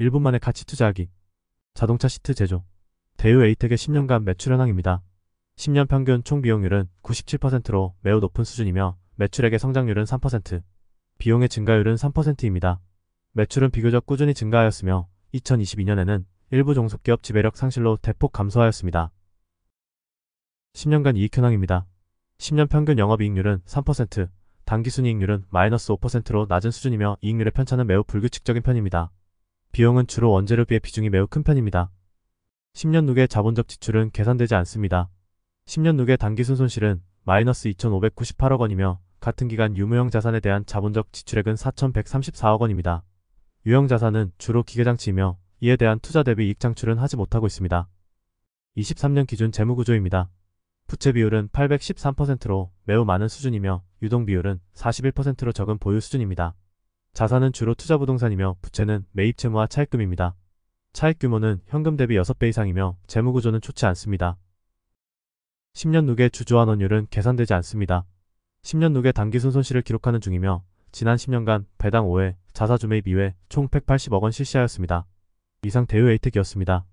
1분 만에 가치 투자하기 자동차 시트 제조 대우 에이텍의 10년간 매출 현황입니다. 10년 평균 총 비용률은 97%로 매우 높은 수준이며 매출액의 성장률은 3%, 비용의 증가율은 3%입니다. 매출은 비교적 꾸준히 증가하였으며 2022년에는 일부 종속기업 지배력 상실로 대폭 감소하였습니다. 10년간 이익 현황입니다. 10년 평균 영업이익률은 3%, 단기순이익률은 마이너스 5%로 낮은 수준이며 이익률의 편차는 매우 불규칙적인 편입니다. 비용은 주로 원재료 비의 비중이 매우 큰 편입니다. 10년 누계 자본적 지출은 계산되지 않습니다. 10년 누계 단기순 손실은 마이너스 2,598억 원이며 같은 기간 유무형 자산에 대한 자본적 지출액은 4,134억 원입니다. 유형 자산은 주로 기계장치이며 이에 대한 투자 대비 이익 창출은 하지 못하고 있습니다. 23년 기준 재무구조입니다. 부채 비율은 813%로 매우 많은 수준이며 유동 비율은 41%로 적은 보유 수준입니다. 자산은 주로 투자 부동산이며 부채는 매입 채무와 차익금입니다. 차익 규모는 현금 대비 6배 이상이며 재무 구조는 좋지 않습니다. 10년 누계 주주환원율은 계산되지 않습니다. 10년 누계 단기순 손실을 기록하는 중이며 지난 10년간 배당 5회, 자사주 매입 2회, 총 180억 원 실시하였습니다. 이상 대우 에이텍이었습니다.